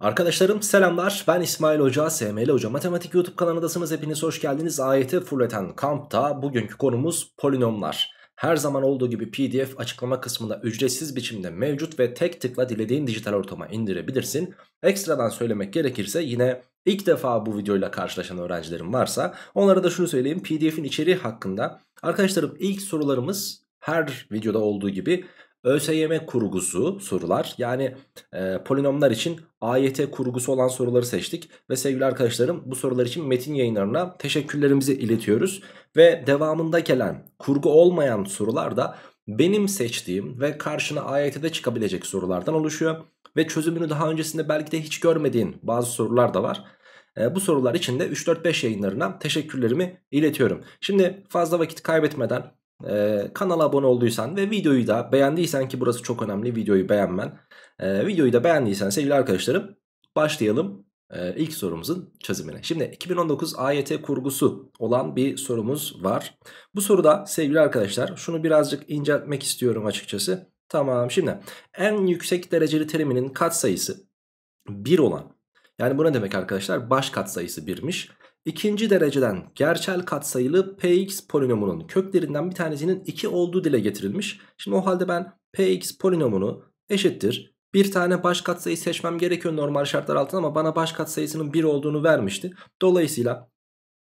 Arkadaşlarım selamlar ben İsmail Hoca, SML Hoca Matematik YouTube kanalındasınız. Hepiniz hoş geldiniz. AYT Fulleten Kamp'ta bugünkü konumuz polinomlar. Her zaman olduğu gibi pdf açıklama kısmında ücretsiz biçimde mevcut ve tek tıkla dilediğin dijital ortama indirebilirsin. Ekstradan söylemek gerekirse yine ilk defa bu videoyla karşılaşan öğrencilerim varsa onlara da şunu söyleyeyim pdf'in içeriği hakkında. Arkadaşlarım ilk sorularımız her videoda olduğu gibi ÖSYM kurgusu sorular yani e, polinomlar için AYT kurgusu olan soruları seçtik. Ve sevgili arkadaşlarım bu sorular için metin yayınlarına teşekkürlerimizi iletiyoruz. Ve devamında gelen kurgu olmayan sorular da benim seçtiğim ve karşına AYT'de çıkabilecek sorulardan oluşuyor. Ve çözümünü daha öncesinde belki de hiç görmediğin bazı sorular da var. E, bu sorular için de 3-4-5 yayınlarına teşekkürlerimi iletiyorum. Şimdi fazla vakit kaybetmeden e, kanala abone olduysan ve videoyu da beğendiysen ki burası çok önemli videoyu beğenmen. E, videoyu da beğendiysen sevgili arkadaşlarım başlayalım e, ilk sorumuzun çözümüne. Şimdi 2019 AYT kurgusu olan bir sorumuz var. Bu soruda sevgili arkadaşlar şunu birazcık inceltmek istiyorum açıkçası. Tamam şimdi en yüksek dereceli teriminin katsayısı 1 olan yani bu ne demek arkadaşlar baş katsayısı 1'miş ikinci dereceden gerçel katsayılı px polinomunun köklerinden bir tanesinin 2 olduğu dile getirilmiş. Şimdi o halde ben px polinomunu eşittir bir tane baş katsayı seçmem gerekiyor normal şartlar altında ama bana baş katsayısının 1 olduğunu vermişti. Dolayısıyla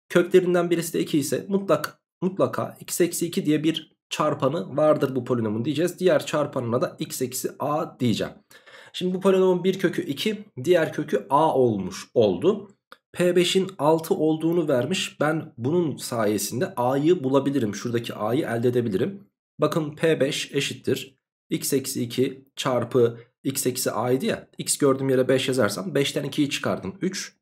köklerinden birisi de 2 ise mutlak mutlaka x eksi 2 diye bir çarpanı vardır bu polinomun diyeceğiz. Diğer çarpanına da x eksi a diyeceğim. Şimdi bu polinomun bir kökü 2 diğer kökü a olmuş oldu. P5'in 6 olduğunu vermiş. Ben bunun sayesinde A'yı bulabilirim. Şuradaki A'yı elde edebilirim. Bakın P5 eşittir. X eksi 2 çarpı X eksi A'ydı ya. X gördüğüm yere 5 yazarsam 5'ten 2'yi çıkardım. 3.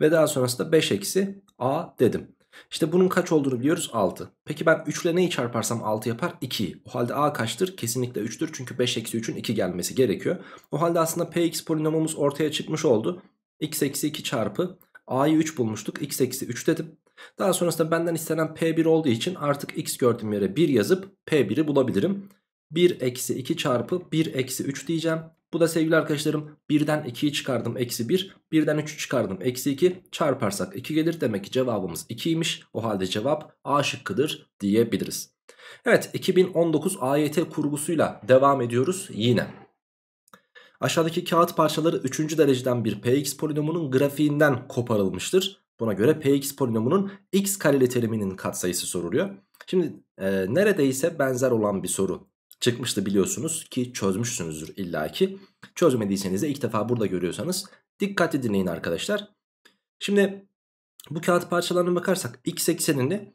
Ve daha sonrasında 5 eksi A dedim. İşte bunun kaç olduğunu biliyoruz 6. Peki ben 3 ile neyi çarparsam 6 yapar? 2. O halde a kaçtır? Kesinlikle 3'tür. Çünkü 5 eksi 3'ün 2 gelmesi gerekiyor. O halde aslında px polinomumuz ortaya çıkmış oldu. x eksi 2 çarpı A'yı 3 bulmuştuk. X eksi 3 dedim. Daha sonrasında benden istenen P1 olduğu için artık X gördüğüm yere 1 yazıp P1'i bulabilirim. 1 eksi 2 çarpı 1 eksi 3 diyeceğim. Bu da sevgili arkadaşlarım 1'den 2'yi çıkardım eksi 1. 1'den 3'ü çıkardım eksi 2. Çarparsak 2 gelir. Demek ki cevabımız 2'ymiş. O halde cevap A şıkkıdır diyebiliriz. Evet 2019 AYT kurgusuyla devam ediyoruz yine. Aşağıdaki kağıt parçaları 3. dereceden bir px polinomunun grafiğinden koparılmıştır. Buna göre px polinomunun x kareli teriminin katsayısı soruluyor. Şimdi e, neredeyse benzer olan bir soru çıkmıştı biliyorsunuz ki çözmüşsünüzdür illaki. Çözmediyseniz de ilk defa burada görüyorsanız dikkatli dinleyin arkadaşlar. Şimdi bu kağıt parçalarına bakarsak x eksenini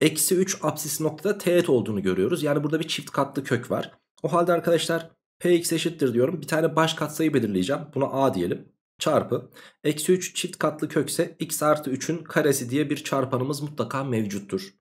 eksi 3 absis noktada teğet olduğunu görüyoruz. Yani burada bir çift katlı kök var. O halde arkadaşlar Px eşittir diyorum. Bir tane baş katsayı belirleyeceğim. Buna A diyelim. Çarpı. Eksi 3 çift katlı kökse x artı 3'ün karesi diye bir çarpanımız mutlaka mevcuttur.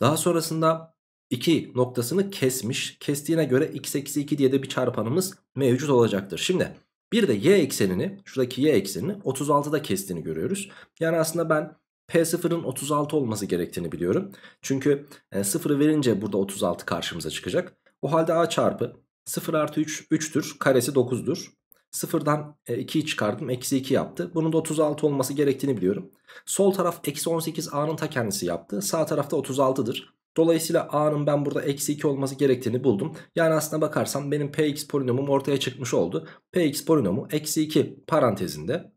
Daha sonrasında 2 noktasını kesmiş. Kestiğine göre x eksi 2 diye de bir çarpanımız mevcut olacaktır. Şimdi bir de y eksenini şuradaki y eksenini 36'da kestiğini görüyoruz. Yani aslında ben P0'ın 36 olması gerektiğini biliyorum. Çünkü 0'ı e, verince burada 36 karşımıza çıkacak. O halde A çarpı 0 artı 3 3'tür. Karesi 9'dur. 0'dan 2'yi çıkardım. Eksi 2 yaptı. Bunun da 36 olması gerektiğini biliyorum. Sol taraf eksi 18 A'nın ta kendisi yaptı. Sağ tarafta 36'dır. Dolayısıyla A'nın ben burada eksi 2 olması gerektiğini buldum. Yani aslına bakarsam benim Px polinomum ortaya çıkmış oldu. Px polinomu eksi 2 parantezinde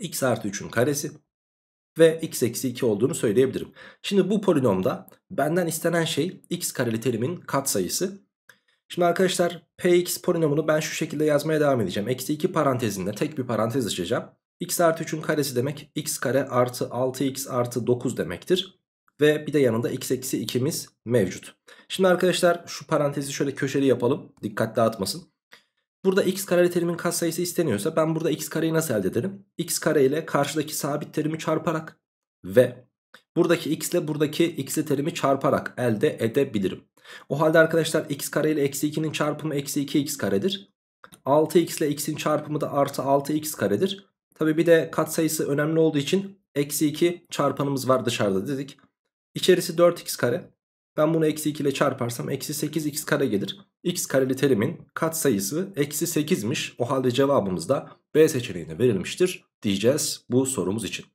x artı 3'ün karesi ve x eksi 2 olduğunu söyleyebilirim. Şimdi bu polinomda benden istenen şey x kareli terimin katsayısı Şimdi arkadaşlar px polinomunu ben şu şekilde yazmaya devam edeceğim. Eksi 2 parantezinde tek bir parantez açacağım. x artı 3'ün karesi demek x kare artı 6x artı 9 demektir. Ve bir de yanında x eksi 2'miz mevcut. Şimdi arkadaşlar şu parantezi şöyle köşeli yapalım. Dikkat dağıtmasın. Burada x kareli terimin katsayısı isteniyorsa ben burada x kareyi nasıl elde ederim? x kare ile karşıdaki sabit terimi çarparak ve Buradaki x ile buradaki x'li terimi çarparak elde edebilirim. O halde arkadaşlar x kare ile eksi 2'nin çarpımı eksi 2x karedir. 6x ile x'in çarpımı da artı 6x karedir. Tabi bir de katsayısı önemli olduğu için eksi 2 çarpanımız var dışarıda dedik. İçerisi 4x kare. Ben bunu eksi 2 ile çarparsam eksi 8x kare gelir. x kareli terimin katsayısı eksi 8'miş. O halde cevabımız da B seçeneğine verilmiştir diyeceğiz bu sorumuz için.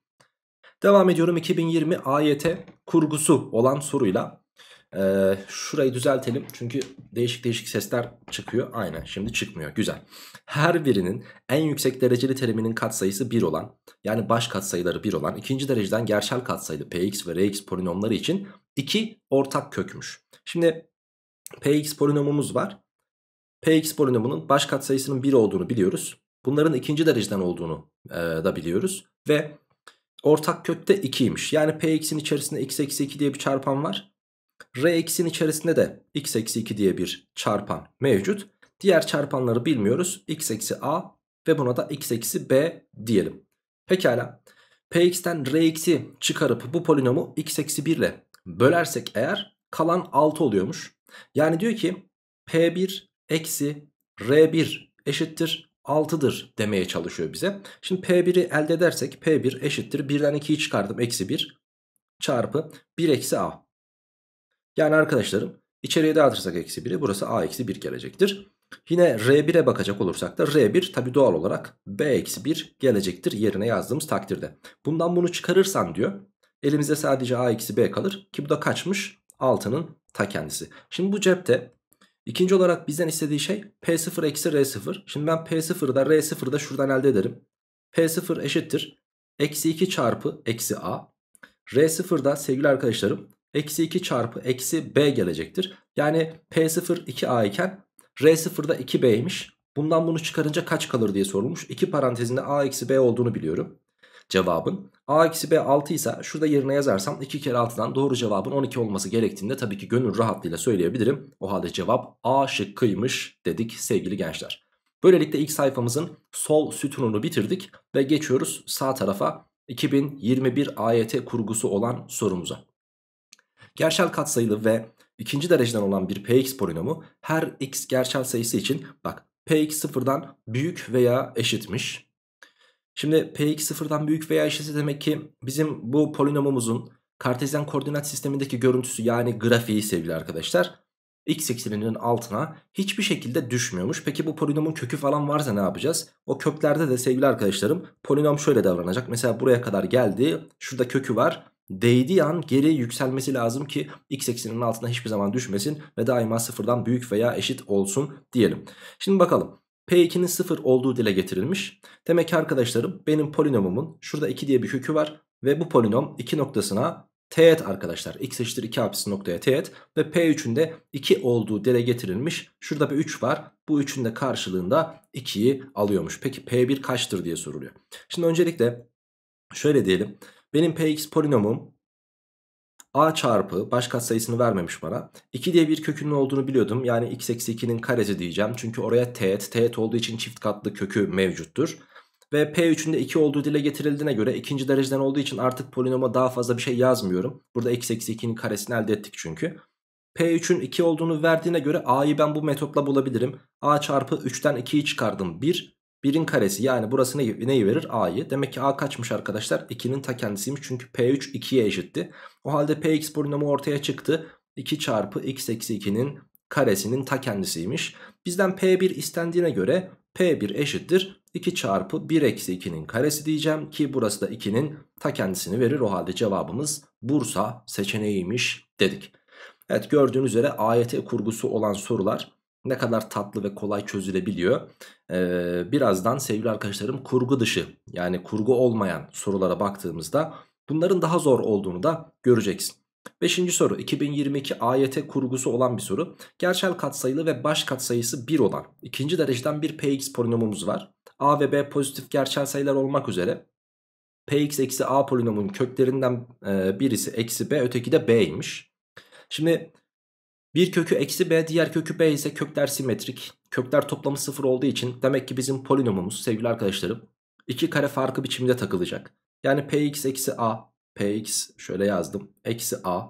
Devam ediyorum 2020 AYT kurgusu olan soruyla. Ee, şurayı düzeltelim çünkü değişik değişik sesler çıkıyor. Aynen şimdi çıkmıyor güzel. Her birinin en yüksek dereceli teriminin katsayısı 1 olan yani baş katsayıları 1 olan ikinci dereceden gerçel katsayılı px ve rx polinomları için 2 ortak kökmüş. Şimdi px polinomumuz var. px polinomunun baş katsayısının 1 olduğunu biliyoruz. Bunların ikinci dereceden olduğunu e, da biliyoruz ve Ortak kökte de 2'ymiş. Yani p x'in içerisinde x eksi 2 diye bir çarpan var. R eksin içerisinde de x eksi 2 diye bir çarpan mevcut. Diğer çarpanları bilmiyoruz. x eksi a ve buna da x eksi b diyelim. Pekala. Px'ten r eksi çıkarıp bu polinomu x eksi 1 ile bölersek eğer kalan 6 oluyormuş. Yani diyor ki p1 eksi r1 eşittir 6'dır demeye çalışıyor bize. Şimdi P1'i elde edersek P1 eşittir. 1'den 2'yi çıkardım. Eksi 1 çarpı 1 eksi A. Yani arkadaşlarım içeriye dağıtırsak eksi 1'i burası A eksi 1 gelecektir. Yine R1'e bakacak olursak da R1 tabi doğal olarak B eksi 1 gelecektir yerine yazdığımız takdirde. Bundan bunu çıkarırsan diyor elimize sadece A eksi B kalır ki bu da kaçmış? 6'nın ta kendisi. Şimdi bu cepte İkinci olarak bizden istediği şey P0 eksi R0. Şimdi ben p da r da şuradan elde ederim. P0 eşittir. Eksi 2 çarpı eksi A. r da sevgili arkadaşlarım eksi 2 çarpı eksi B gelecektir. Yani P0 2A iken r da 2B'ymiş. Bundan bunu çıkarınca kaç kalır diye sorulmuş. İki parantezinde A eksi B olduğunu biliyorum cevabın. A eksi B 6 ise şurada yerine yazarsam 2 kere 6'dan doğru cevabın 12 olması gerektiğinde tabii ki gönül rahatlığıyla söyleyebilirim. O halde cevap A şıkkıymış dedik sevgili gençler. Böylelikle ilk sayfamızın sol sütununu bitirdik ve geçiyoruz sağ tarafa 2021 AYT kurgusu olan sorumuza. Gerçel katsayılı ve ikinci dereceden olan bir px polinomu her x gerçel sayısı için bak px sıfırdan büyük veya eşitmiş. Şimdi P2 sıfırdan büyük veya eşitse demek ki bizim bu polinomumuzun kartezyen koordinat sistemindeki görüntüsü yani grafiği sevgili arkadaşlar x ekseninin altına hiçbir şekilde düşmüyormuş. Peki bu polinomun kökü falan varsa ne yapacağız? O köklerde de sevgili arkadaşlarım polinom şöyle davranacak. Mesela buraya kadar geldi. Şurada kökü var. Değdiği an geri yükselmesi lazım ki x ekseninin altına hiçbir zaman düşmesin ve daima sıfırdan büyük veya eşit olsun diyelim. Şimdi bakalım. P2'nin 0 olduğu dile getirilmiş. Demek ki arkadaşlarım benim polinomumun şurada 2 diye bir kökü var. Ve bu polinom 2 noktasına teğet arkadaşlar. X eşittir 2 apsisi noktaya teğet. Ve P3'ün de 2 olduğu dile getirilmiş. Şurada bir 3 var. Bu 3'ün de karşılığında 2'yi alıyormuş. Peki P1 kaçtır diye soruluyor. Şimdi öncelikle şöyle diyelim. Benim Px polinomum a çarpı baş sayısını vermemiş bana. 2 diye bir kökünün olduğunu biliyordum. Yani x eksi 2'nin karesi diyeceğim. Çünkü oraya teğet. Teğet olduğu için çift katlı kökü mevcuttur. Ve P3'ün de 2 olduğu dile getirildiğine göre ikinci dereceden olduğu için artık polinoma daha fazla bir şey yazmıyorum. Burada x eksi 2'nin karesini elde ettik çünkü. P3'ün 2 olduğunu verdiğine göre A'yı ben bu metotla bulabilirim. A çarpı 3'ten 2'yi çıkardım 1. 1'in karesi yani burası ne, neyi verir? A'yı. Demek ki A kaçmış arkadaşlar? 2'nin ta kendisiymiş. Çünkü P3 2'ye eşitti. O halde Px polinomu ortaya çıktı. 2 çarpı x eksi 2'nin karesinin ta kendisiymiş. Bizden P1 istendiğine göre P1 eşittir. 2 çarpı 1 eksi 2'nin karesi diyeceğim ki burası da 2'nin ta kendisini verir. O halde cevabımız Bursa seçeneğiymiş dedik. Evet gördüğünüz üzere AYT kurgusu olan sorular ne kadar tatlı ve kolay çözülebiliyor. Ee, birazdan sevgili arkadaşlarım kurgu dışı yani kurgu olmayan sorulara baktığımızda bunların daha zor olduğunu da göreceksin. Beşinci soru 2022 AYT kurgusu olan bir soru. Gerçel katsayılı ve baş katsayısı 1 olan ikinci dereceden bir px polinomumuz var. A ve B pozitif gerçel sayılar olmak üzere px eksi a polinomun köklerinden birisi eksi b öteki de b'ymiş. Şimdi bir kökü eksi b diğer kökü b ise kökler simetrik. Kökler toplamı sıfır olduğu için demek ki bizim polinomumuz sevgili arkadaşlarım iki kare farkı biçimde takılacak. Yani px eksi a px şöyle yazdım eksi a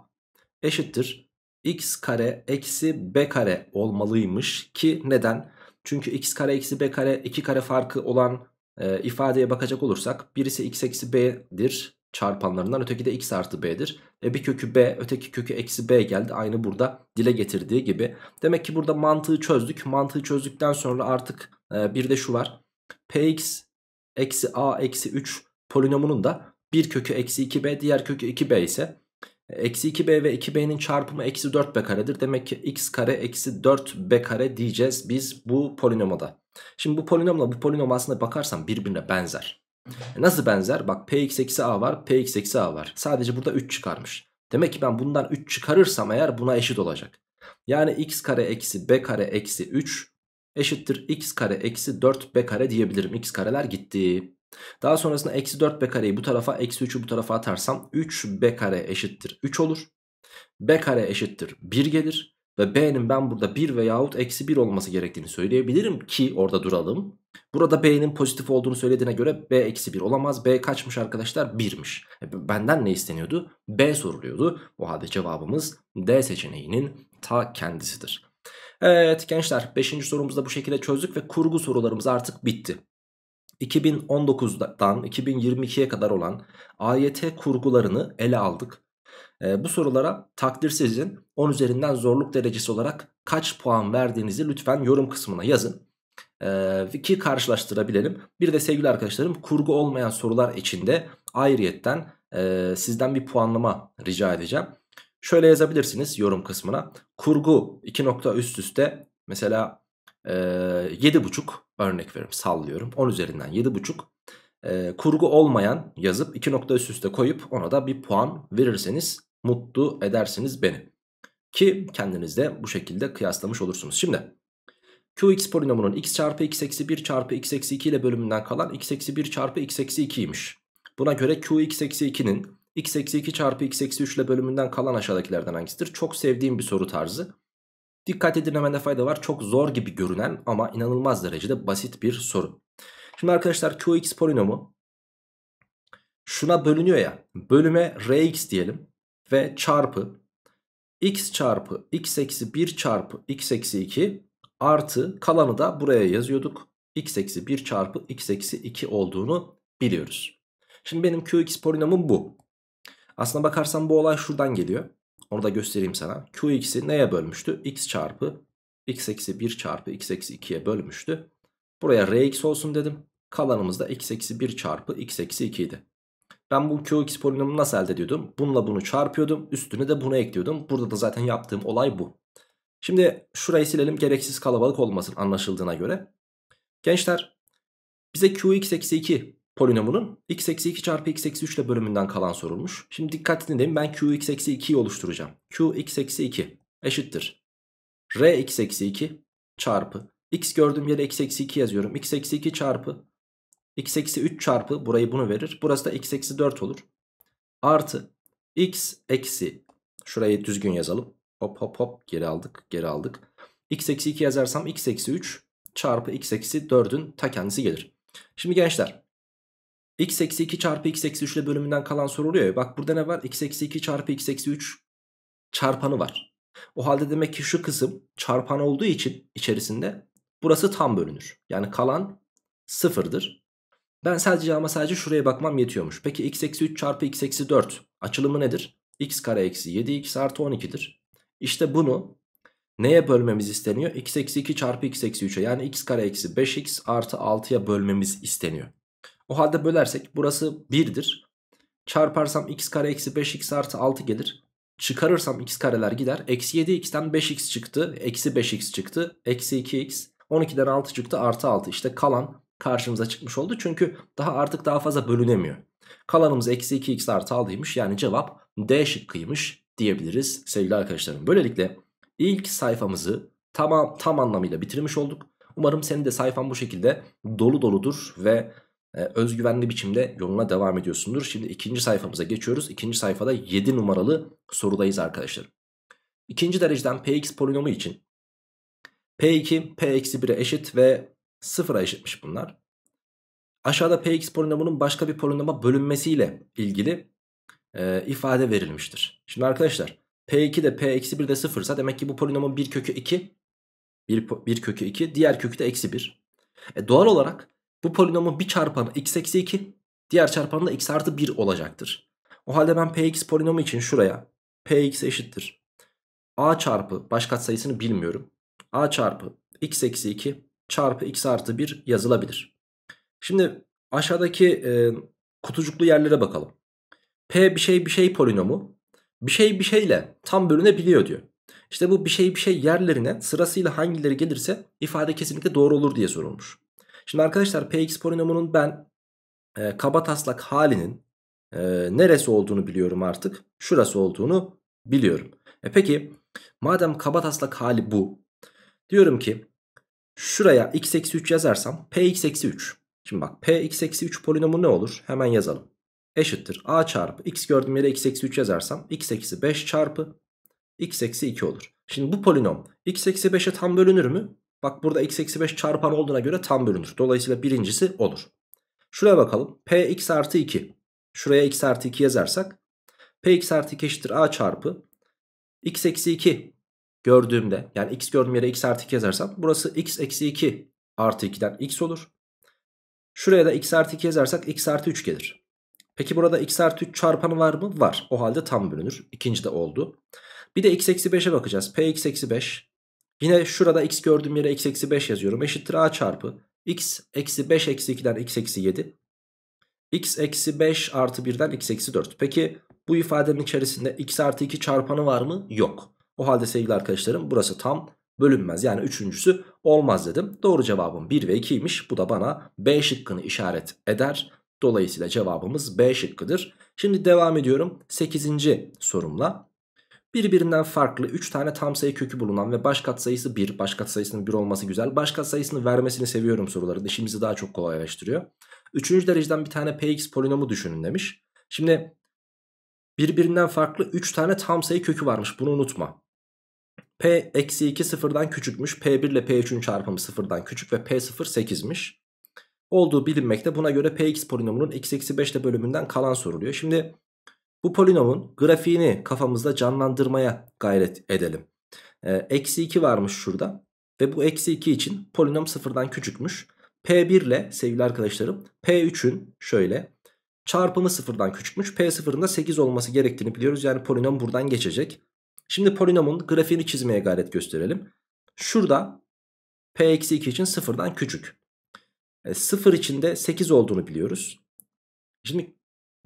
eşittir x kare eksi b kare olmalıymış ki neden? Çünkü x kare eksi b kare iki kare farkı olan e, ifadeye bakacak olursak birisi x eksi b'dir çarpanlarından. Öteki de x artı b'dir. E bir kökü b öteki kökü eksi b geldi. Aynı burada dile getirdiği gibi. Demek ki burada mantığı çözdük. Mantığı çözdükten sonra artık e, bir de şu var. px eksi a eksi 3 polinomunun da bir kökü eksi 2b diğer kökü 2b ise eksi 2b ve 2b'nin çarpımı eksi 4b karedir. Demek ki x kare eksi 4b kare diyeceğiz biz bu polinomada. Şimdi bu polinomla bu polinom aslında bakarsan birbirine benzer. E, nasıl benzer? Bak px eksi a var px eksi a var. Sadece burada 3 çıkarmış. Demek ki ben bundan 3 çıkarırsam eğer buna eşit olacak. Yani x kare eksi b kare eksi 3 eşittir x kare eksi 4 b kare diyebilirim. x kareler gitti. Daha sonrasında eksi 4 b kareyi bu tarafa eksi 3'ü bu tarafa atarsam 3 b kare eşittir 3 olur. b kare eşittir 1 gelir. Ve B'nin ben burada 1 veyahut eksi 1 olması gerektiğini söyleyebilirim ki orada duralım. Burada B'nin pozitif olduğunu söylediğine göre B eksi 1 olamaz. B kaçmış arkadaşlar? 1'miş. E, benden ne isteniyordu? B soruluyordu. O halde cevabımız D seçeneğinin ta kendisidir. Evet gençler 5. sorumuzu da bu şekilde çözdük ve kurgu sorularımız artık bitti. 2019'dan 2022'ye kadar olan AYT kurgularını ele aldık. E, bu sorulara takdir sizin 10 üzerinden zorluk derecesi olarak kaç puan verdiğinizi lütfen yorum kısmına yazın. E, ki karşılaştırabilelim. Bir de sevgili arkadaşlarım kurgu olmayan sorular içinde ayrıyetten e, sizden bir puanlama rica edeceğim. Şöyle yazabilirsiniz yorum kısmına. Kurgu 2 nokta üst üste mesela e, 7.5 örnek veriyorum, sallıyorum. 10 üzerinden 7.5 e, kurgu olmayan yazıp iki nokta üst üste koyup ona da bir puan verirseniz mutlu edersiniz beni. Ki kendinizde bu şekilde kıyaslamış olursunuz. Şimdi qx polinomunun x çarpı x eksi 1 çarpı x eksi 2 ile bölümünden kalan x eksi 1 çarpı x eksi 2'ymiş. Buna göre qx eksi 2'nin x eksi 2 çarpı x eksi 3 ile bölümünden kalan aşağıdakilerden hangisidir? Çok sevdiğim bir soru tarzı. Dikkat edin edilmemede fayda var. Çok zor gibi görünen ama inanılmaz derecede basit bir soru. Şimdi arkadaşlar Qx polinomu şuna bölünüyor ya. Bölüme Rx diyelim ve çarpı x çarpı x eksi 1 çarpı x eksi 2 artı kalanı da buraya yazıyorduk. x eksi 1 çarpı x eksi 2 olduğunu biliyoruz. Şimdi benim Qx polinomum bu. Aslına bakarsan bu olay şuradan geliyor. Onu da göstereyim sana. Qx'i neye bölmüştü? x çarpı x eksi 1 çarpı x eksi 2'ye bölmüştü. Buraya Rx olsun dedim. Kalanımız da x eksi 1 çarpı x eksi 2 idi. Ben bu Qx polinomunu nasıl elde ediyordum? Bununla bunu çarpıyordum. Üstüne de bunu ekliyordum. Burada da zaten yaptığım olay bu. Şimdi şurayı silelim gereksiz kalabalık olmasın anlaşıldığına göre. Gençler bize Qx eksi 2 polinomunun x eksi 2 çarpı x eksi 3 ile bölümünden kalan sorulmuş. Şimdi dikkatli dinleyin ben Qx eksi 2'yi oluşturacağım. Qx eksi 2 eşittir. Rx eksi 2 çarpı X gördüğüm yere x eksi 2 yazıyorum. X eksi 2 çarpı x eksi 3 çarpı burayı bunu verir. Burası da x eksi 4 olur. Artı x eksi şurayı düzgün yazalım. Hop hop hop geri aldık geri aldık. x eksi 2 yazarsam x eksi 3 çarpı x eksi 4'ün ta kendisi gelir. Şimdi gençler x eksi 2 çarpı x eksi 3 ile bölümünden kalan soruluyor ya. Bak burada ne var? x eksi 2 çarpı x eksi 3 çarpanı var. O halde demek ki şu kısım çarpan olduğu için içerisinde Burası tam bölünür. Yani kalan sıfırdır. Ben sadece ama sadece şuraya bakmam yetiyormuş. Peki x eksi 3 çarpı x eksi 4 açılımı nedir? x kare eksi 7 x artı 12'dir. İşte bunu neye bölmemiz isteniyor? x eksi 2 çarpı x eksi 3'e yani x kare eksi 5x artı 6'ya bölmemiz isteniyor. O halde bölersek burası 1'dir. Çarparsam x kare eksi 5x artı 6 gelir. Çıkarırsam x kareler gider. Eksi 7x'ten 5x çıktı. Eksi 5x çıktı. Eksi 2x. 12'den 6 çıktı artı 6. işte kalan karşımıza çıkmış oldu. Çünkü daha artık daha fazla bölünemiyor. Kalanımız eksi 2x artı 6'ymış. Yani cevap D şıkkıymış diyebiliriz sevgili arkadaşlarım. Böylelikle ilk sayfamızı tamam tam anlamıyla bitirmiş olduk. Umarım senin de sayfan bu şekilde dolu doludur ve e, özgüvenli biçimde yoluna devam ediyorsundur. Şimdi ikinci sayfamıza geçiyoruz. İkinci sayfada 7 numaralı sorudayız arkadaşlarım. İkinci dereceden px polinomu için P2 P-1'e eşit ve 0'a eşitmiş bunlar. Aşağıda Px polinomunun başka bir polinoma bölünmesiyle ilgili e, ifade verilmiştir. Şimdi arkadaşlar P2 de P-1 de 0 ise demek ki bu polinomun bir kökü 2 bir 1 kökü 2 diğer kökü de eksi 1. E, doğal olarak bu polinomun bir çarpanı x eksi 2 diğer çarpanı da x artı 1 olacaktır. O halde ben Px polinomu için şuraya Px eşittir. A çarpı baş sayısını bilmiyorum a çarpı x eksi 2 çarpı x artı 1 yazılabilir. Şimdi aşağıdaki e, kutucuklu yerlere bakalım. P bir şey bir şey polinomu bir şey bir şeyle tam bölünebiliyor diyor. İşte bu bir şey bir şey yerlerine sırasıyla hangileri gelirse ifade kesinlikle doğru olur diye sorulmuş. Şimdi arkadaşlar Px polinomunun ben e, kaba taslak halinin e, neresi olduğunu biliyorum artık. Şurası olduğunu biliyorum. E peki madem kaba taslak hali bu Diyorum ki şuraya x eksi 3 yazarsam p x eksi 3. Şimdi bak p x eksi 3 polinomu ne olur? Hemen yazalım. Eşittir a çarpı x gördüğüm yere x eksi 3 yazarsam x eksi 5 çarpı x eksi 2 olur. Şimdi bu polinom x eksi 5'e tam bölünür mü? Bak burada x eksi 5 çarpan olduğuna göre tam bölünür. Dolayısıyla birincisi olur. Şuraya bakalım. p x artı 2. Şuraya x artı 2 yazarsak. p x artı 2 eşittir a çarpı x eksi 2 gördüğümde yani x gördüğüm yere x artı 2 yazarsam burası x eksi 2 artı 2'den x olur. Şuraya da x artı 2 yazarsak x artı 3 gelir. Peki burada x artı 3 çarpanı var mı? Var. O halde tam bölünür. İkinci de oldu. Bir de x eksi 5'e bakacağız. p x eksi 5. Yine şurada x gördüğüm yere x eksi 5 yazıyorum. Eşittir a çarpı x eksi 5 eksi 2'den x eksi 7. x eksi 5 artı 1'den x eksi 4. Peki bu ifadenin içerisinde x artı 2 çarpanı var mı? Yok. O halde sevgili arkadaşlarım burası tam bölünmez. Yani üçüncüsü olmaz dedim. Doğru cevabım 1 ve 2'ymiş. Bu da bana B şıkkını işaret eder. Dolayısıyla cevabımız B şıkkıdır. Şimdi devam ediyorum 8. sorumla. Birbirinden farklı 3 tane tam sayı kökü bulunan ve baş katsayısı 1, baş katsayısının 1 olması güzel. Baş katsayısını vermesini seviyorum soruların. İşimizi daha çok kolaylaştırıyor. 3. dereceden bir tane px polinomu düşünün demiş. Şimdi birbirinden farklı 3 tane tam sayı kökü varmış. Bunu unutma. P eksi 2 sıfırdan küçükmüş. P1 ile P3'ün çarpımı sıfırdan küçük ve P0 8'miş. Olduğu bilinmekte. Buna göre Px polinomunun x eksi 5 ile bölümünden kalan soruluyor. Şimdi bu polinomun grafiğini kafamızda canlandırmaya gayret edelim. Ee, eksi 2 varmış şurada. Ve bu eksi 2 için polinom sıfırdan küçükmüş. P1 ile sevgili arkadaşlarım P3'ün şöyle çarpımı sıfırdan küçükmüş. P0'ın da 8 olması gerektiğini biliyoruz. Yani polinom buradan geçecek. Şimdi polinomun grafiğini çizmeye gayret gösterelim. Şurada p-2 için sıfırdan küçük. E, sıfır içinde 8 olduğunu biliyoruz. Şimdi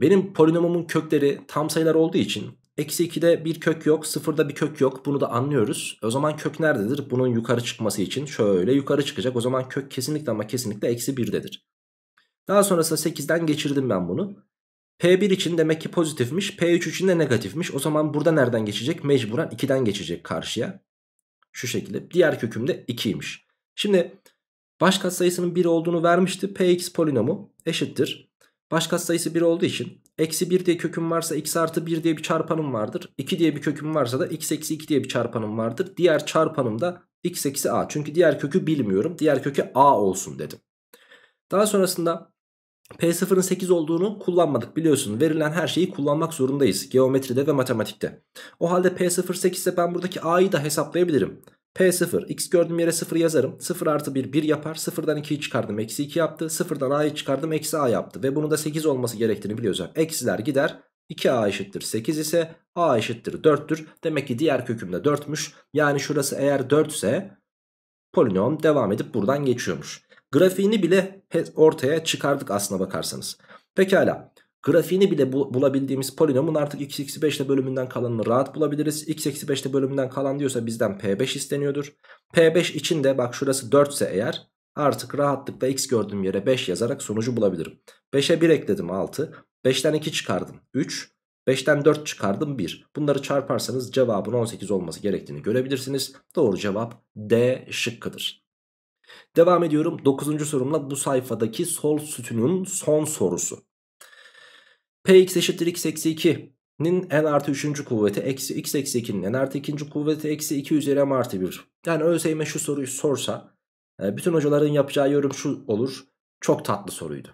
benim polinomumun kökleri tam sayılar olduğu için eksi 2'de bir kök yok sıfırda bir kök yok bunu da anlıyoruz. O zaman kök nerededir? Bunun yukarı çıkması için şöyle yukarı çıkacak. O zaman kök kesinlikle ama kesinlikle eksi 1'dedir. Daha sonrasında 8'den geçirdim ben bunu. P1 için demek ki pozitifmiş. P3 için de negatifmiş. O zaman burada nereden geçecek? Mecburen 2'den geçecek karşıya. Şu şekilde. Diğer köküm de 2'ymiş. Şimdi başkat sayısının 1 olduğunu vermişti. Px polinomu eşittir. Başkat sayısı 1 olduğu için eksi 1 diye köküm varsa x artı 1 diye bir çarpanım vardır. 2 diye bir köküm varsa da x eksi 2 diye bir çarpanım vardır. Diğer çarpanım da x eksi a. Çünkü diğer kökü bilmiyorum. Diğer kökü a olsun dedim. Daha sonrasında P0'ın 8 olduğunu kullanmadık biliyorsun. Verilen her şeyi kullanmak zorundayız. Geometride ve matematikte. O halde P0 8 ise ben buradaki A'yı da hesaplayabilirim. P0 x gördüğüm yere 0 yazarım. 0 artı 1 1 yapar. 0'dan 2'yi çıkardım eksi 2 yaptı. 0'dan A'yı çıkardım eksi A yaptı. Ve bunu da 8 olması gerektiğini biliyorsak eksiler gider. 2A eşittir 8 ise A eşittir 4'tür. Demek ki diğer kökümde 4'müş. Yani şurası eğer 4 ise polinom devam edip buradan geçiyormuş. Grafiğini bile ortaya çıkardık aslına bakarsanız. Pekala grafiğini bile bul bulabildiğimiz polinomun artık x eksi 5 ile bölümünden kalanını rahat bulabiliriz. x eksi 5 ile bölümünden kalan diyorsa bizden p5 isteniyordur. p5 için de bak şurası 4 ise eğer artık rahatlıkla x gördüğüm yere 5 yazarak sonucu bulabilirim. 5'e 1 ekledim 6. 5'ten 2 çıkardım 3. 5'ten 4 çıkardım 1. Bunları çarparsanız cevabın 18 olması gerektiğini görebilirsiniz. Doğru cevap D şıkkıdır. Devam ediyorum Dokuzuncu sorumla bu sayfadaki sol sütunun son sorusu. Px eşittir x eksi 2 nin n artı 3. kuvveti eksi x eksi 2'nin n artı 2. kuvveti eksi 2 üzeri m artı 1. Yani ÖSYM şu soruyu sorsa e, bütün hocaların yapacağı yorum şu olur. Çok tatlı soruydu.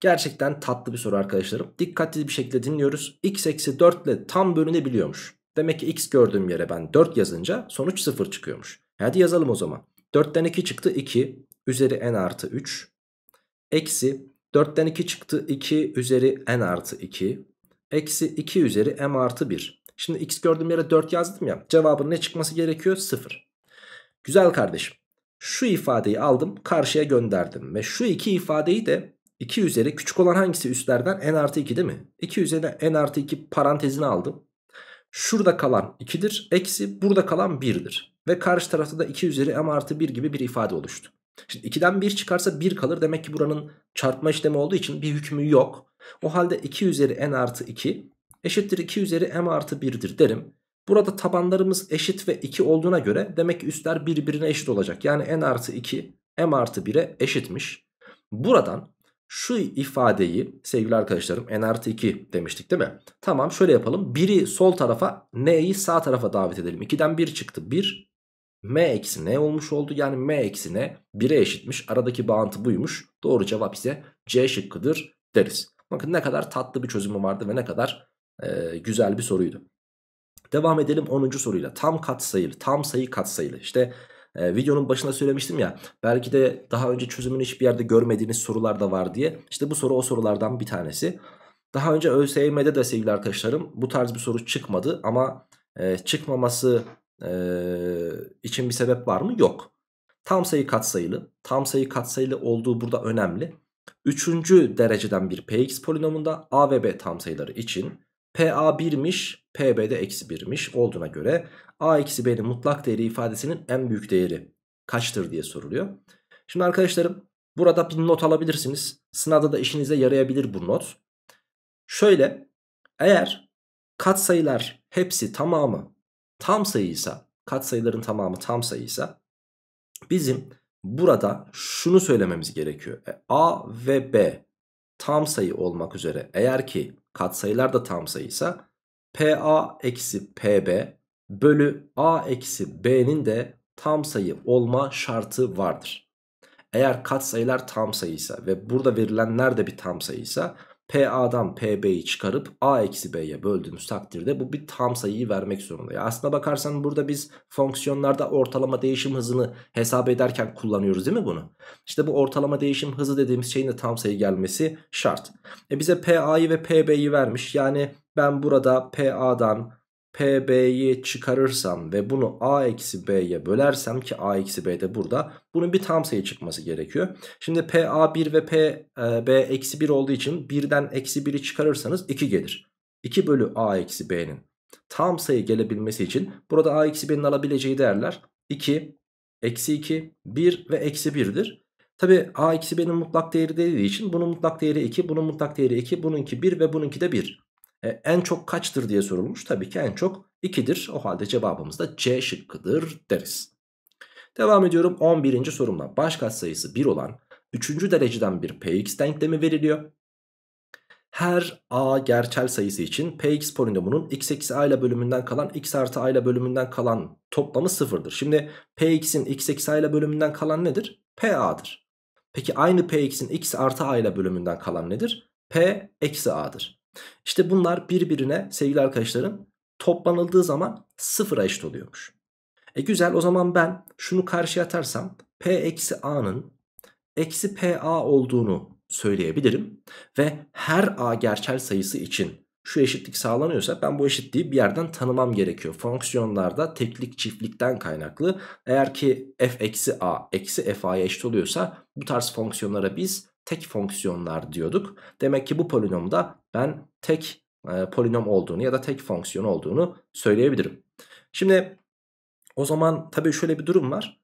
Gerçekten tatlı bir soru arkadaşlarım. Dikkatli bir şekilde dinliyoruz. x eksi 4 ile tam bölünebiliyormuş. Demek ki x gördüğüm yere ben 4 yazınca sonuç 0 çıkıyormuş. Hadi yazalım o zaman. 4'ten 2 çıktı 2 üzeri n artı 3. Eksi 4'ten 2 çıktı 2 üzeri n artı 2. Eksi 2 üzeri m artı 1. Şimdi x gördüğüm yere 4 yazdım ya. Cevabın ne çıkması gerekiyor? 0. Güzel kardeşim. Şu ifadeyi aldım karşıya gönderdim. Ve şu iki ifadeyi de 2 üzeri küçük olan hangisi üstlerden n artı 2 değil mi? 2 üzeri n artı 2 parantezine aldım. Şurada kalan 2'dir. Eksi burada kalan 1'dir. Ve karşı tarafta da 2 üzeri m artı 1 gibi bir ifade oluştu. Şimdi 2'den 1 çıkarsa 1 kalır. Demek ki buranın çarpma işlemi olduğu için bir hükmü yok. O halde 2 üzeri n artı 2 eşittir 2 üzeri m artı 1'dir derim. Burada tabanlarımız eşit ve 2 olduğuna göre demek ki üstler birbirine eşit olacak. Yani n artı 2 m artı 1'e eşitmiş. Buradan şu ifadeyi sevgili arkadaşlarım n artı 2 demiştik değil mi? Tamam şöyle yapalım. 1'i sol tarafa n'yi sağ tarafa davet edelim. 2'den 1 çıktı. 1 m eksi n olmuş oldu. Yani m eksi n 1'e eşitmiş. Aradaki bağıntı buymuş. Doğru cevap ise c şıkkıdır deriz. Bakın ne kadar tatlı bir çözümü vardı ve ne kadar e, güzel bir soruydu. Devam edelim 10. soruyla. Tam katsayılı, tam sayı katsayılı. İşte e, videonun başında söylemiştim ya belki de daha önce çözümünü hiçbir yerde görmediğiniz sorular da var diye. İşte bu soru o sorulardan bir tanesi. Daha önce ÖSYM'de de sevgili arkadaşlarım bu tarz bir soru çıkmadı ama e, çıkmaması e, için bir sebep var mı? Yok. Tam sayı katsayılı. Tam sayı katsayılı olduğu burada önemli. Üçüncü dereceden bir px polinomunda a ve b tam sayıları için PA 1'miş, PB de eksi 1'miş olduğuna göre A eksi B'nin mutlak değeri ifadesinin en büyük değeri kaçtır diye soruluyor. Şimdi arkadaşlarım burada bir not alabilirsiniz. Sınavda da işinize yarayabilir bu not. Şöyle eğer katsayılar hepsi tamamı tam sayıysa katsayıların tamamı tam sayıysa bizim burada şunu söylememiz gerekiyor. E, A ve B tam sayı olmak üzere eğer ki katsayılar da tam sayıysa PA eksi PB bölü A eksi B'nin de tam sayı olma şartı vardır. Eğer katsayılar tam sayıysa ve burada verilenler de bir tam sayıysa PA'dan PB'yi çıkarıp A eksi B'ye böldüğümüz takdirde bu bir tam sayıyı vermek zorunda. Ya aslına bakarsan burada biz fonksiyonlarda ortalama değişim hızını hesap ederken kullanıyoruz değil mi bunu? İşte bu ortalama değişim hızı dediğimiz şeyin de tam sayı gelmesi şart. E bize PA'yı ve PB'yi vermiş. Yani ben burada PA'dan PB'yi çıkarırsam ve bunu A eksi B'ye bölersem ki A eksi b de burada bunun bir tam sayı çıkması gerekiyor. Şimdi PA1 ve PB e, eksi 1 olduğu için 1'den eksi 1'i çıkarırsanız 2 gelir. 2 bölü A eksi B'nin tam sayı gelebilmesi için burada A eksi B'nin alabileceği değerler 2, eksi 2, 1 ve eksi 1'dir. Tabi A eksi B'nin mutlak değeri dediği için bunun mutlak değeri 2, bunun mutlak değeri 2, bununki 1 ve bununki de 1. E, en çok kaçtır diye sorulmuş. Tabii ki en çok 2'dir. O halde cevabımız da C şıkkıdır deriz. Devam ediyorum 11. sorumla. Baş katsayısı 1 olan 3. dereceden bir px denklemi veriliyor. Her a gerçel sayısı için px polinomunun x eksi a ile bölümünden kalan x artı a ile bölümünden kalan toplamı sıfırdır. Şimdi px'in x eksi a ile bölümünden kalan nedir? pa'dır. Peki aynı px'in x artı a ile bölümünden kalan nedir? p eksi a'dır. İşte bunlar birbirine sevgili arkadaşlarım toplanıldığı zaman sıfıra eşit oluyormuş. E güzel o zaman ben şunu karşıya atarsam P eksi A'nın eksi p a olduğunu söyleyebilirim. Ve her A gerçel sayısı için şu eşitlik sağlanıyorsa ben bu eşitliği bir yerden tanımam gerekiyor. Fonksiyonlarda teklik çiftlikten kaynaklı eğer ki f eksi a eksi f a'ya eşit oluyorsa bu tarz fonksiyonlara biz tek fonksiyonlar diyorduk. Demek ki bu polinomda ben tek e, polinom olduğunu ya da tek fonksiyon olduğunu söyleyebilirim. Şimdi o zaman tabii şöyle bir durum var.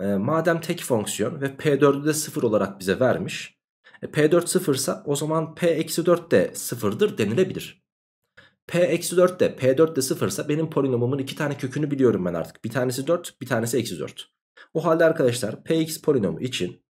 E, madem tek fonksiyon ve P4'ü de 0 olarak bize vermiş. E, P4 sıfırsa o zaman P-4 de sıfırdır denilebilir. P-4 de P4 de sıfırsa benim polinomumun iki tane kökünü biliyorum ben artık. Bir tanesi 4 bir tanesi eksi 4. O halde arkadaşlar Px polinomu için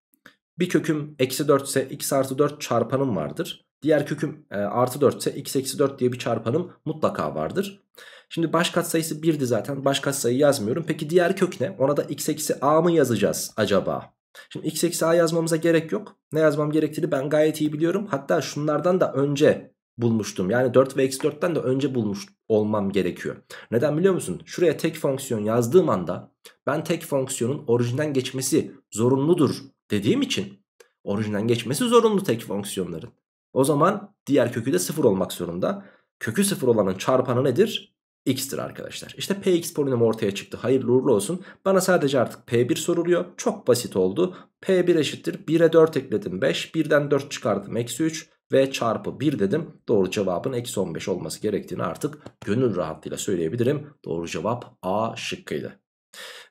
bir köküm eksi 4 ise x artı 4 çarpanım vardır. Diğer köküm e, artı 4 ise x eksi 4 diye bir çarpanım mutlaka vardır. Şimdi baş katsayısı 1'di zaten. Baş katsayı yazmıyorum. Peki diğer kök ne? Ona da x eksi a mı yazacağız acaba? Şimdi x eksi a yazmamıza gerek yok. Ne yazmam gerektiğini ben gayet iyi biliyorum. Hatta şunlardan da önce bulmuştum. Yani 4 ve eksi 4'ten de önce bulmuş olmam gerekiyor. Neden biliyor musun? Şuraya tek fonksiyon yazdığım anda ben tek fonksiyonun orijinden geçmesi zorunludur dediğim için orijinden geçmesi zorunlu tek fonksiyonların. O zaman diğer kökü de sıfır olmak zorunda. Kökü sıfır olanın çarpanı nedir? x'tir arkadaşlar. İşte px polinomu ortaya çıktı. Hayırlı uğurlu olsun. Bana sadece artık p1 soruluyor. Çok basit oldu. p1 eşittir. 1'e 4 ekledim 5. 1'den 4 çıkardım. Eksi 3 ve çarpı 1 dedim. Doğru cevabın eksi 15 olması gerektiğini artık gönül rahatlığıyla söyleyebilirim. Doğru cevap A şıkkıydı.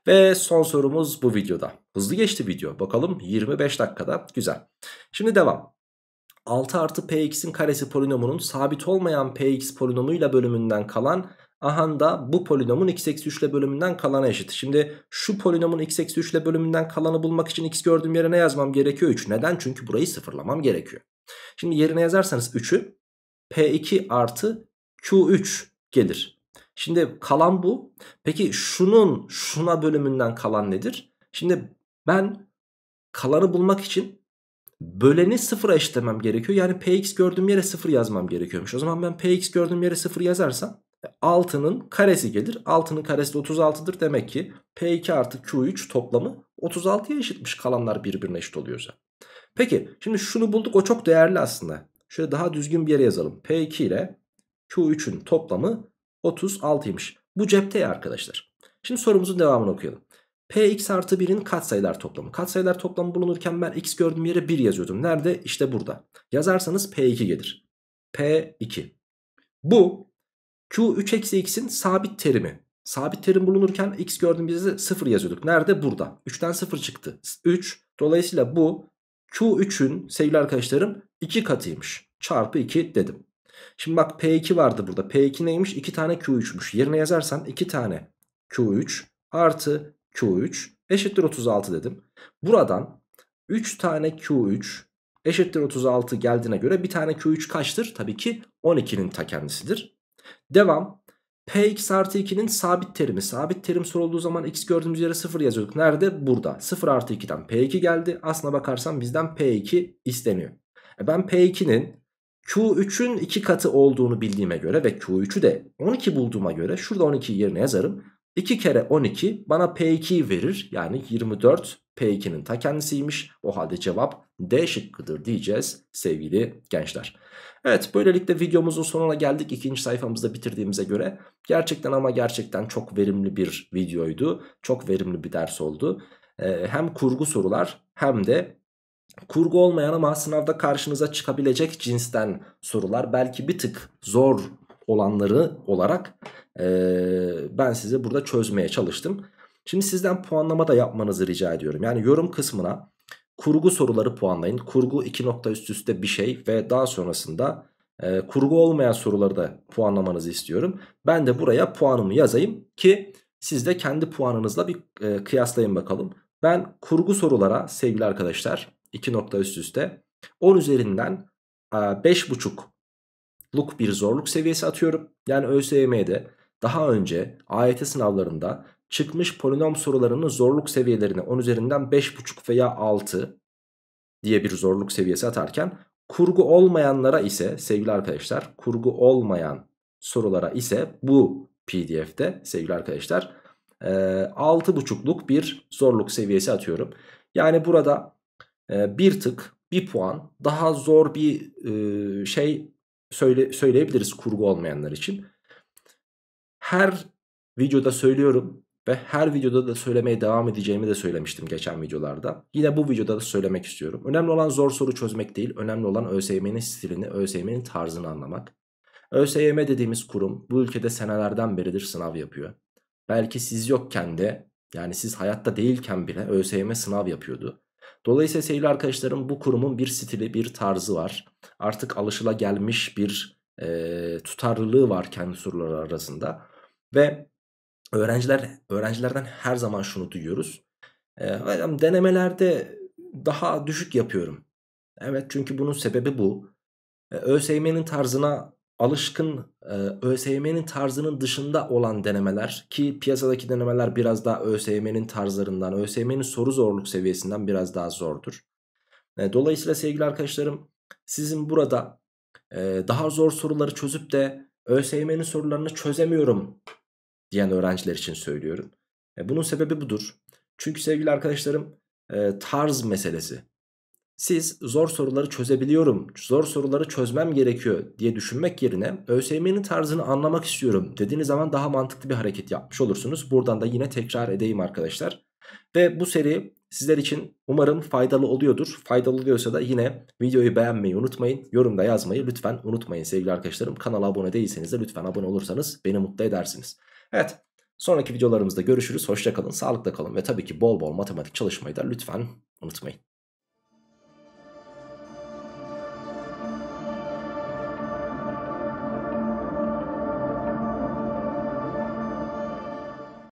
Ve son sorumuz bu videoda. Hızlı geçti video. Bakalım 25 dakikada. Güzel. Şimdi devam. 6 artı px'in karesi polinomunun sabit olmayan px polinomuyla bölümünden kalan ahan da bu polinomun x eksi 3 ile bölümünden kalana eşit. Şimdi şu polinomun x eksi 3 ile bölümünden kalanı bulmak için x gördüğüm yere ne yazmam gerekiyor? 3. Neden? Çünkü burayı sıfırlamam gerekiyor. Şimdi yerine yazarsanız 3'ü p2 artı q3 gelir. Şimdi kalan bu. Peki şunun şuna bölümünden kalan nedir? Şimdi ben kalanı bulmak için böleni sıfıra eşitlemem gerekiyor. Yani px gördüğüm yere sıfır yazmam gerekiyormuş. O zaman ben px gördüğüm yere sıfır yazarsam 6'nın e, karesi gelir. 6'nın karesi de 36'dır. Demek ki P2 artı Q3 toplamı 36'ya eşitmiş. Kalanlar birbirine eşit oluyorsa. Peki şimdi şunu bulduk. O çok değerli aslında. Şöyle daha düzgün bir yere yazalım. P2 ile Q3'ün toplamı 36'ymış. Bu cepte ya arkadaşlar. Şimdi sorumuzun devamını okuyalım. Px artı 1'in katsayılar toplamı. Katsayılar toplamı bulunurken ben x gördüğüm yere 1 yazıyordum. Nerede? İşte burada. Yazarsanız P2 gelir. P2. Bu Q3 eksi x'in sabit terimi. Sabit terim bulunurken x gördüğümüzde 0 yazıyorduk. Nerede? Burada. 3'ten 0 çıktı. 3. Dolayısıyla bu Q3'ün sevgili arkadaşlarım 2 katıymış. Çarpı 2 dedim. Şimdi bak P2 vardı burada. P2 neymiş? 2 tane Q3'müş. Yerine yazarsan 2 tane Q3 artı Q3 eşittir 36 dedim. Buradan 3 tane Q3 eşittir 36 geldiğine göre bir tane Q3 kaçtır? Tabii ki 12'nin ta kendisidir. Devam. Px artı 2'nin sabit terimi. Sabit terim sorulduğu zaman x gördüğümüz yere 0 yazıyorduk. Nerede? Burada. 0 artı 2'den P2 geldi. Aslına bakarsan bizden P2 isteniyor. E ben P2'nin Q3'ün 2 katı olduğunu bildiğime göre ve Q3'ü de 12 bulduğuma göre şurada 12 yerine yazarım. 2 kere 12 bana P2 verir. Yani 24 P2'nin ta kendisiymiş. O halde cevap D şıkkıdır diyeceğiz sevgili gençler. Evet böylelikle videomuzun sonuna geldik. ikinci sayfamızda bitirdiğimize göre gerçekten ama gerçekten çok verimli bir videoydu. Çok verimli bir ders oldu. Ee, hem kurgu sorular hem de kurgu olmayan ama sınavda karşınıza çıkabilecek cinsten sorular belki bir tık zor olanları olarak e, ben size burada çözmeye çalıştım. Şimdi sizden puanlama da yapmanızı rica ediyorum. Yani yorum kısmına kurgu soruları puanlayın. Kurgu iki nokta üst üste bir şey ve daha sonrasında e, kurgu olmayan soruları da puanlamanızı istiyorum. Ben de buraya puanımı yazayım ki siz de kendi puanınızla bir e, kıyaslayın bakalım. Ben kurgu sorulara sevgili arkadaşlar 2 nokta üst üste. 10 üzerinden 5.5'luk bir zorluk seviyesi atıyorum. Yani ÖSYM'de daha önce AYT sınavlarında çıkmış polinom sorularının zorluk seviyelerine 10 üzerinden 5.5 veya 6 diye bir zorluk seviyesi atarken kurgu olmayanlara ise sevgili arkadaşlar kurgu olmayan sorulara ise bu pdf'de sevgili arkadaşlar 6.5'luk bir zorluk seviyesi atıyorum. Yani burada bir tık bir puan daha zor bir şey söyle, söyleyebiliriz kurgu olmayanlar için. Her videoda söylüyorum ve her videoda da söylemeye devam edeceğimi de söylemiştim geçen videolarda. Yine bu videoda da söylemek istiyorum. Önemli olan zor soru çözmek değil. Önemli olan ÖSYM'nin stilini, ÖSYM'nin tarzını anlamak. ÖSYM dediğimiz kurum bu ülkede senelerden beridir sınav yapıyor. Belki siz yokken de yani siz hayatta değilken bile ÖSYM sınav yapıyordu. Dolayısıyla sevgili arkadaşlarım bu kurumun bir stili bir tarzı var. Artık alışıla gelmiş bir e, tutarlılığı var kendi soruları arasında. Ve öğrenciler öğrencilerden her zaman şunu duyuyoruz. E, denemelerde daha düşük yapıyorum. Evet çünkü bunun sebebi bu. E, ÖSYM'nin tarzına alışkın ee, ÖSYM'nin tarzının dışında olan denemeler ki piyasadaki denemeler biraz daha ÖSYM'nin tarzlarından, ÖSYM'nin soru zorluk seviyesinden biraz daha zordur. Ee, dolayısıyla sevgili arkadaşlarım sizin burada e, daha zor soruları çözüp de ÖSYM'nin sorularını çözemiyorum diyen öğrenciler için söylüyorum. E, bunun sebebi budur. Çünkü sevgili arkadaşlarım e, tarz meselesi siz zor soruları çözebiliyorum, zor soruları çözmem gerekiyor diye düşünmek yerine ÖSYM'nin tarzını anlamak istiyorum dediğiniz zaman daha mantıklı bir hareket yapmış olursunuz. Buradan da yine tekrar edeyim arkadaşlar. Ve bu seri sizler için umarım faydalı oluyordur. Faydalı oluyorsa da yine videoyu beğenmeyi unutmayın. Yorumda yazmayı lütfen unutmayın sevgili arkadaşlarım. Kanala abone değilseniz de lütfen abone olursanız beni mutlu edersiniz. Evet sonraki videolarımızda görüşürüz. Hoşçakalın, sağlıkla kalın ve tabii ki bol bol matematik çalışmayı da lütfen unutmayın.